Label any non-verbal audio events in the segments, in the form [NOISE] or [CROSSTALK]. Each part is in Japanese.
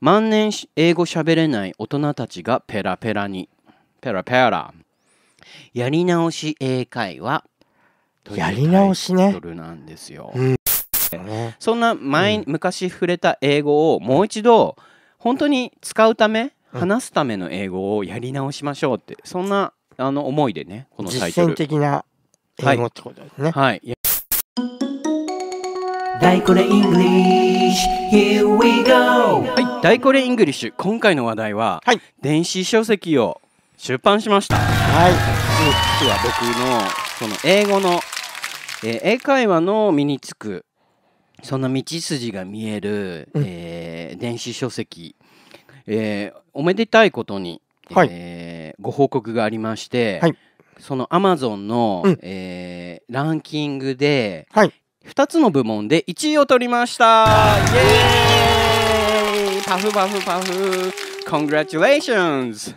万年英語喋れない大人たちがペラペラに。ペラペラ。やり直し英会話。やり直しね。なんですよ。そんな前、うん、昔触れた英語をもう一度本当に使うため、うん、話すための英語をやり直しましょうってそんなあの思いでねこのタイトル実践的な英語ってことですね。はい、はいダイコレイングリッシュ Here we go はい、ダイコレイングリッシュ今回の話題は、はい、電子書籍を出版しましたはい実は僕のその英語の、えー、英会話の身につくその道筋が見える、うん、えー、電子書籍、えー、おめでたいことに、はい、えー、ご報告がありまして、はい、そのアマゾンの、うん、えー、ランキングで、はい、2つの部門で1位を取りましたイエーイパフパフパフコングラチュレーションズ o n s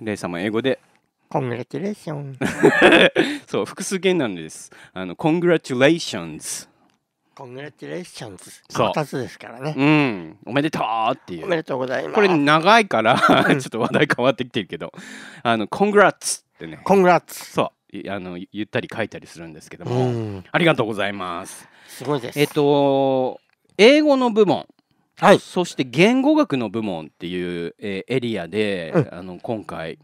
レイ様英語でコングラチュレーションそう複数形なんですあのコングラチュレーションズコングラチュレーションズ2つですからねうんおめでとうっていうおめでとうございますこれ長いから [LAUGHS] ちょっと話題変わってきてるけどあのコングラッツってねコングラッツそうあの言ったり書いたりするんですけども、うん、ありがとうございます。すごいです。えっと英語の部門、はい、そして言語学の部門っていう、えー、エリアで、うん、あの今回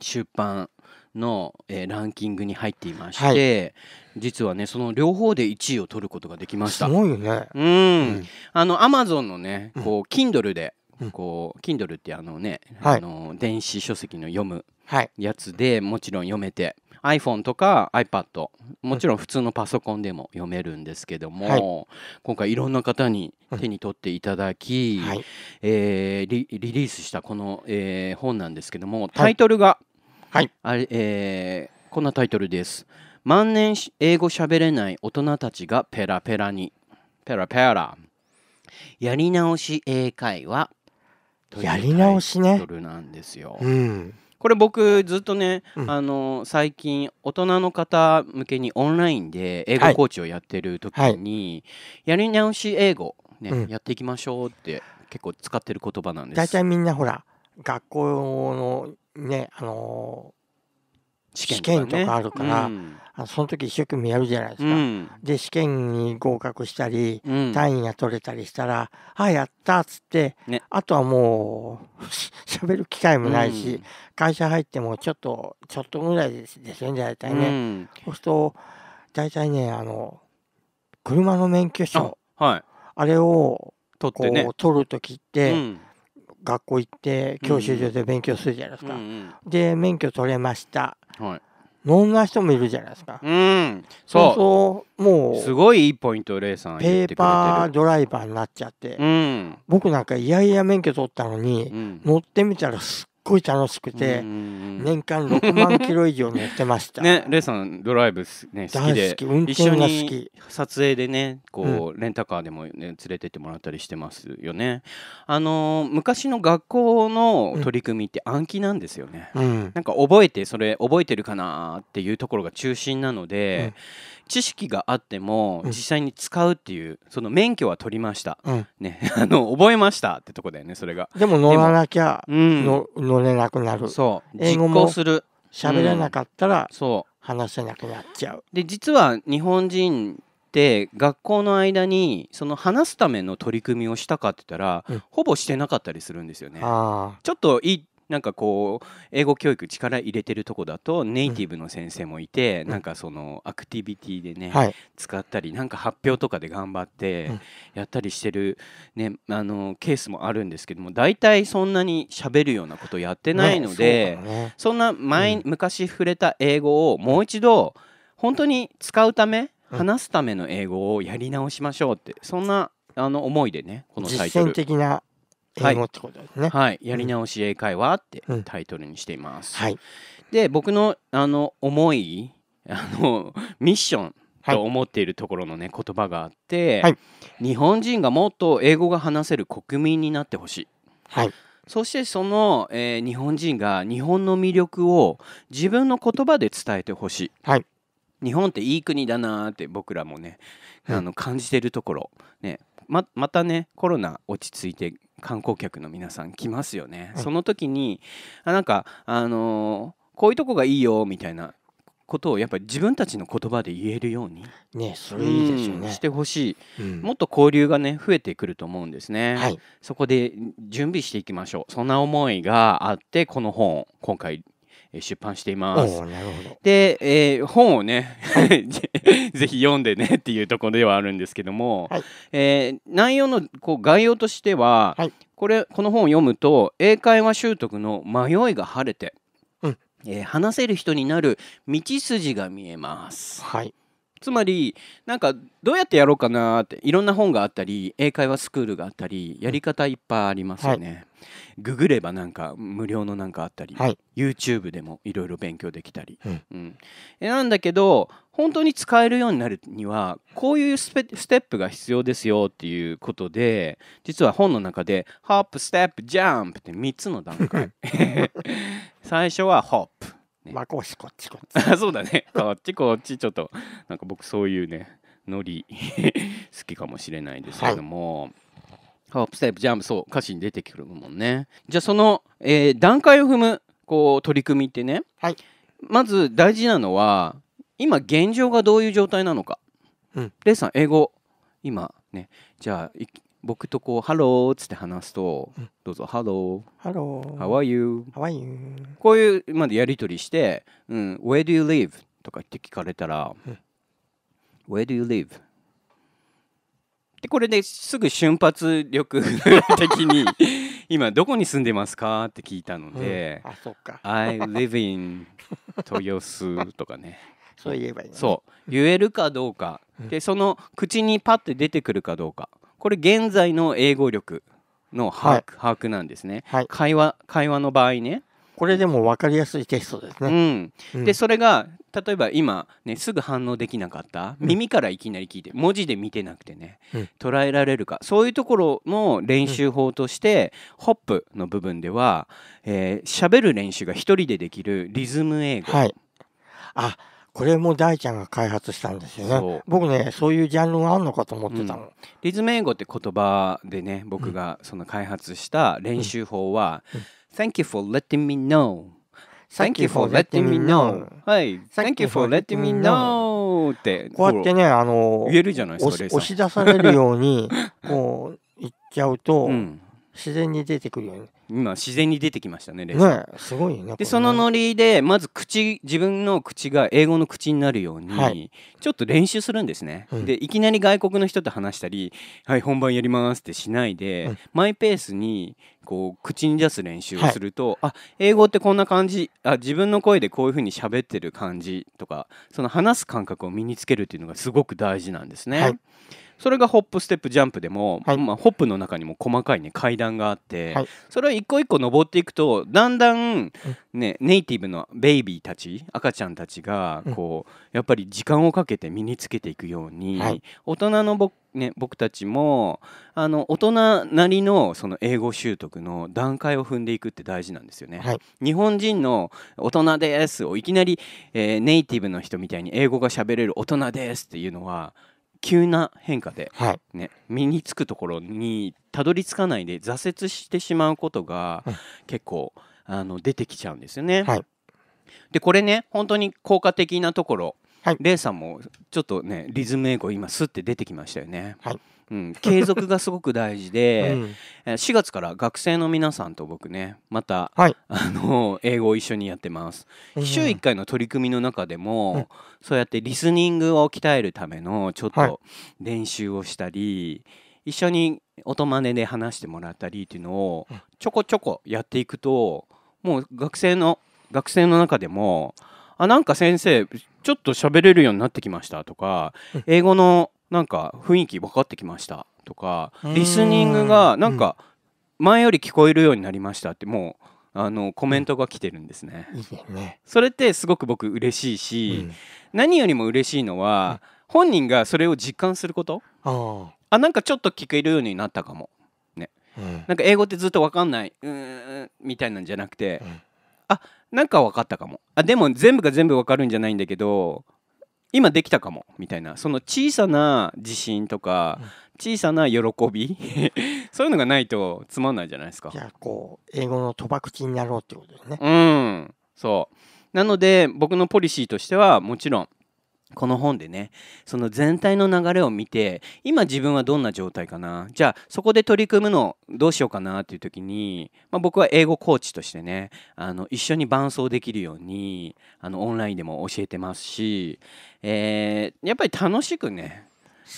出版の、えー、ランキングに入っていまして、はい、実はねその両方で1位を取ることができました。すごいよね。うん。うん、あのアマゾンのねこう Kindle で、こう Kindle ってあのね、はい、あの電子書籍の読むやつで、もちろん読めて iPhone とか iPad もちろん普通のパソコンでも読めるんですけども、はい、今回いろんな方に手に取っていただき、はい、えー、リリースしたこの、えー、本なんですけどもタイトルが、はいあれえー、こんなタイトルです。万年英語しゃべれない大人たちがペラペラにペラペラやり直し英会話やり直しね。なんですよ。うん、これ僕ずっとね、うん、あの最近大人の方向けにオンラインで英語コーチをやってる時に、やり直し英語ね、うん、やっていきましょうって結構使ってる言葉なんです大体みんなほら学校のねあの試験とかあるから、その時一生懸命やるじゃないですか、うん、で試験に合格したり、うん、単位が取れたりしたら「あやった」っつって、ね、あとはもう喋る機会もないし、うん、会社入ってもちょっとちょっとぐらいですですよね大体ね、そうすると大体ねあの車の免許証あ,、はい、あれを取って、ね、取る時って、学校行って教習所で勉強するじゃないですか、うんうんで免許取れました、はい、飲んだ人もいるじゃないですか。うん、そうそうもうすごいいいポイントレイさんペーパードライバーになっちゃって、うん、僕なんかいやいや免許取ったのに、うん、乗ってみたらすっごい楽しくて年間6万キロ以上乗ってました [LAUGHS] ねレイさんドライブね好きで一緒に撮影でねこう、うん、レンタカーでも、ね、連れてってもらったりしてますよねあの昔の学校の取り組みって暗記なんですよね、うん、なんか覚えてそれ覚えてるかなっていうところが中心なので、うん、知識があっても実際に使うっていうその免許は取りました、ね [LAUGHS] あの覚えましたってとこだよねそれがでも乗らなきゃうん乗れなくなるそうする喋れなかったら、うん、そう話せなくなっちゃうで実は日本人って学校の間にその話すための取り組みをしたかって言ったら、うん、ほぼしてなかったりするんですよねちょっといいなんかこう英語教育力入れてるとこだとネイティブの先生もいて、うん、なんかそのアクティビティでね、はい、使ったりなんか発表とかで頑張ってやったりしてるね、あのケースもあるんですけども大体そんなに喋るようなことやってないので、ねね、そんな前、うん、昔触れた英語をもう一度本当に使うため話すための英語をやり直しましょうってそんなあの思いでねこのタイトル実践的な英語ってことですね。はい、やり直し英会話ってタイトルにしています。はい、で僕のあの思いあの [LAUGHS] ミッションと思っているところのね言葉があって、はい、日本人がもっと英語が話せる国民になってほしい。はい、そしてその、えー、日本人が日本の魅力を自分の言葉で伝えてほしい。はい日本っていい国だなって僕らもね、あの感じてるところ、ね、ままたねコロナ落ち着いて観光客の皆さん来ますよね、はい、その時にあなんかあのー、こういうとこがいいよみたいなことをやっぱり自分たちの言葉で言えるようにねそれいいでしょうねしてほしい、うん、もっと交流がね増えてくると思うんですね、はい、そこで準備していきましょうそんな思いがあってこの本今回出版しています。で、えー、本をね、[LAUGHS] ぜひ読んでね [LAUGHS] っていうところではあるんですけども、はい、えー、内容のこう概要としては、はい、これこの本を読むと英会話習得の迷いが晴れて、うん、えー、話せる人になる道筋が見えます。はいつまりなんかどうやってやろうかなっていろんな本があったり英会話スクールがあったりやり方いっぱいありますよね、はい、ググればなんか無料のなんかあったり、はい、YouTube でもいろいろ勉強できたり、うん、うん、なんだけど本当に使えるようになるにはこういうステップが必要ですよっていうことで実は本の中で「ホップステップジャンプ」って3つの段階 [LAUGHS] 最初は「ホップ」ね、まこっちこっちこっち [LAUGHS] そうだねこっちこっちちょっとなんか僕そういうねノリ [LAUGHS] 好きかもしれないですけども、はいハープステップジャンプそう歌詞に出てくるもんねじゃあその、えー、段階を踏むこう取り組みってね、はい、まず大事なのは今現状がどういう状態なのか、うん、レイさん英語今ねじゃあ僕とこう「ハロー」っつって話すと、うんどうぞ「ハロー」「ハロ「ー。How are you? ハワイユー。」こういうまでやり取りして「うん、Where do you live?」とかって聞かれたらうん「Where do you live?」でこれですぐ瞬発力 [LAUGHS] 的に「今どこに住んでますか?」って聞いたのであ、そっか。I live in 豊洲とかね [LAUGHS] そう言えばいいね。そう言えるかどうか、うんでその口にパッて出てくるかどうかこれ現在の英語力の把握はい、把握なんですね、はい、会話会話の場合ねこれでも分かりやすいテストですね、うん、でそれが例えば今、ね、すぐ反応できなかった耳からいきなり聞いて文字で見てなくてね、うん、捉えられるかそういうところの練習法として、うん、ホップの部分では喋、えー、る練習が1人でできるリズム英語、はい、あこれも大ちゃんが開発したんですよね僕ねそういうジャンルがあるのかと思ってたの、うん、リズム英語って言葉でね僕がその開発した練習法は、うん、Thank you for letting me know Thank you for letting me know はい Thank you for letting me know ってこうやってねあの言えるじゃないですか押し出されるように [LAUGHS] こう言っちゃうと、うん、自然に出てくるよね今自然に出てきましたねレース、ね、すごいねでそのノリでまず口自分の口が英語の口になるように、はい、ちょっと練習するんですね、うん、でいきなり外国の人と話したり「はい本番やります」ってしないで、うん、マイペースにこう口に出す練習をすると、はい、あ英語ってこんな感じあ自分の声でこういうふうに喋ってる感じとかその話す感覚を身につけるっていうのがすごく大事なんですね。はいそれがホップステップジャンプでも、はい、まあ、ホップの中にも細かい、ね、階段があって、はい、それを一個一個登っていくとだんだん、ね、ネイティブのベイビーたち赤ちゃんたちがこう、うん、やっぱり時間をかけて身につけていくように、はい、大人の僕ね、僕たちもあの大人なりのその英語習得の段階を踏んでいくって大事なんですよね。はい、日本人の「大人です」をいきなり、えー、ネイティブの人みたいに英語が喋れる「大人です」っていうのは急な変化で、ね、身につくところにたどり着かないで挫折してしまうことが結構、あの出てきちゃうんですよね。はい、でこれね本当に効果的なところ、はい、レイさんもちょっとねリズム英語今スッて出てきましたよね。はい、うん、[LAUGHS] 継続がすごく大事で、うん、4月から学生の皆さんと僕ねまた、はい、あの英語を一緒にやってます、うん、週1回の取り組みの中でも、うん、そうやってリスニングを鍛えるためのちょっと練習をしたり、はい、一緒に音真似で話してもらったりっていうのをちょこちょこやっていくともう学生の学生の中でもあなんか先生ちょっと喋れるようになってきましたとか英語のなんか雰囲気分かってきましたとかリスニングがなんか前より聞こえるようになりましたってもうあのコメントが来てるんですね。それってすごく僕嬉しいし、何よりも嬉しいのは、本人がそれを実感すること。あなんかちょっと聞けるようになったかも。ね、なんか英語ってずっと分かんないうんみたいなんじゃなくて、あなんか分かったかもあでも全部が全部分かるんじゃないんだけど今できたかもみたいなその小さな自信とか、小さな喜び [LAUGHS] そういうのがないとつまんないじゃないですか。じゃあこう英語の賭博口になろうってことですね。うんそうなので僕のポリシーとしてはもちろんこの本でねその全体の流れを見て今自分はどんな状態かなじゃあそこで取り組むのどうしようかなっていう時に、まあ、僕は英語コーチとしてねあの一緒に伴走できるようにあのオンラインでも教えてますし、えー、やっぱり楽しくね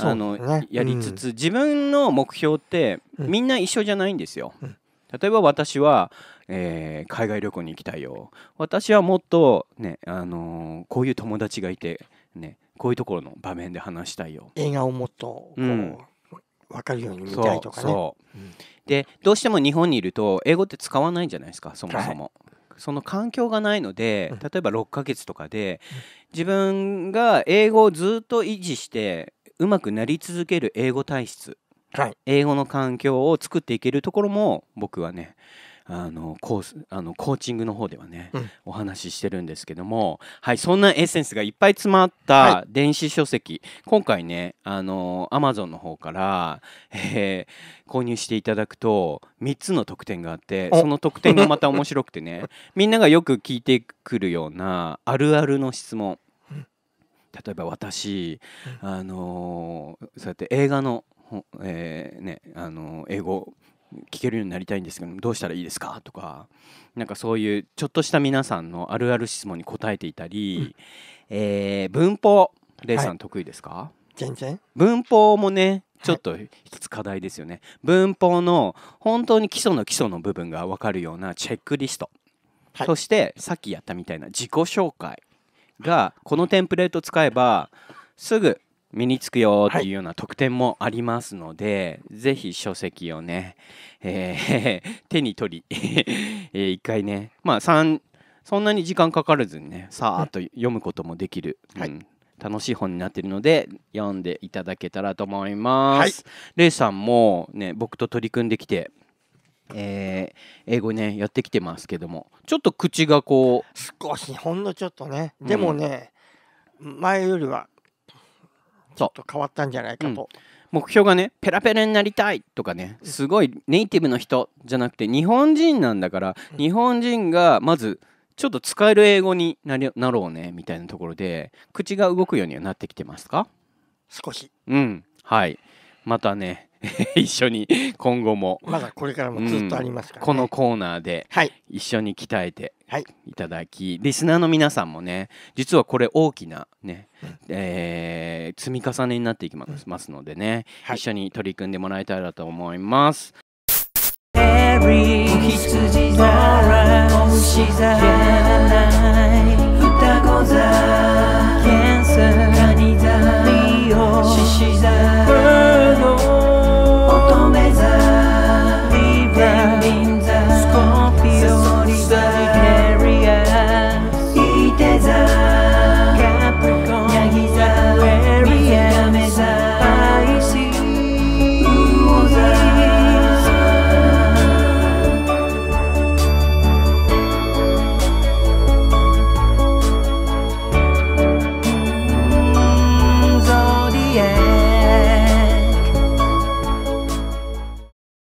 あの、ね、やりつつ、うん、自分の目標ってみんな一緒じゃないんですよ。うん、例えば私はえー、海外旅行に行きたいよ私はもっとね、あのー、こういう友達がいてねこういうところの場面で話したいよ映画をもっとこう、うん、分かるように見たいとかね、うん、でどうしても日本にいると英語って使わないじゃないですかそもそも、その環境がないので例えば6ヶ月とかで、自分が英語をずっと維持してうまくなり続ける英語体質、はい、英語の環境を作っていけるところも僕はねあのコースあのコーチングの方ではね、うん、お話ししてるんですけども、はい、そんなエッセンスがいっぱい詰まった電子書籍、はい、今回ねあの Amazon の方から、えー、購入していただくと3つの特典があってその特典がまた面白くてね [LAUGHS] みんながよく聞いてくるようなあるあるの質問例えば私、あのー、そうやって映画の、えーねあのー、英語聞けるようになりたいんですけどどうしたらいいですかとかなんかそういうちょっとした皆さんのあるある質問に答えていたり、うん、えー、文法レイさん得意ですか、はい、全然文法もねちょっと一つ課題ですよね、はい、文法の本当に基礎の基礎の部分が分かるようなチェックリスト、はい、そしてさっきやったみたいな自己紹介がこのテンプレート使えばすぐ身につくよっていうような特典もありますので、はい、ぜひ書籍をね、えー、[LAUGHS] 手に取り、[LAUGHS] えー、一回ねまあ3そんなに時間かからずにねさーっと読むこともできる、はい、うん、楽しい本になってるので読んでいただけたらと思います。はい、レイさんもね僕と取り組んできてえー、英語ねやってきてますけどもちょっと口がこう少しほんのちょっとねでもね、うん、前よりはちょっと変わったんじゃないかと。目標がねペラペラになりたいとかねすごいネイティブの人じゃなくて日本人なんだから日本人がまずちょっと使える英語になりなろうねみたいなところで口が動くようにはなってきてますか少しうんはいまたね [LAUGHS] 一緒に今後もまだこれからもずっとありますから、ねうん、このコーナーで一緒に鍛えていただき、はい、リスナーの皆さんもね実はこれ大きなね、え積み重ねになっていきますのでね、一緒に取り組んでもらいたいなと思います。